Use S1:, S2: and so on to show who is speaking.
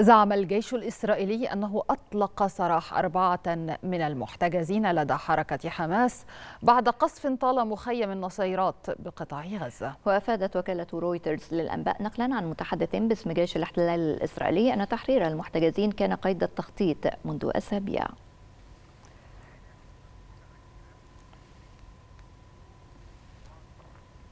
S1: زعم الجيش الإسرائيلي أنه أطلق سراح أربعة من المحتجزين لدى حركة حماس بعد قصف طال مخيم النصيرات بقطاع غزة
S2: وأفادت وكالة رويترز للأنباء نقلا عن متحدث باسم جيش الاحتلال الإسرائيلي أن تحرير المحتجزين كان قيد التخطيط منذ أسابيع